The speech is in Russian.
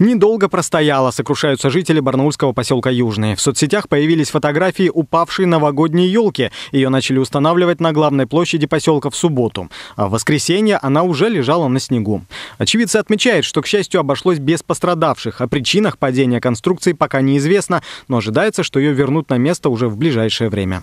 Недолго простояла, сокрушаются жители барнаульского поселка Южный. В соцсетях появились фотографии упавшей новогодней елки. Ее начали устанавливать на главной площади поселка в субботу. А в воскресенье она уже лежала на снегу. Очевидцы отмечают, что, к счастью, обошлось без пострадавших. О причинах падения конструкции пока неизвестно, но ожидается, что ее вернут на место уже в ближайшее время.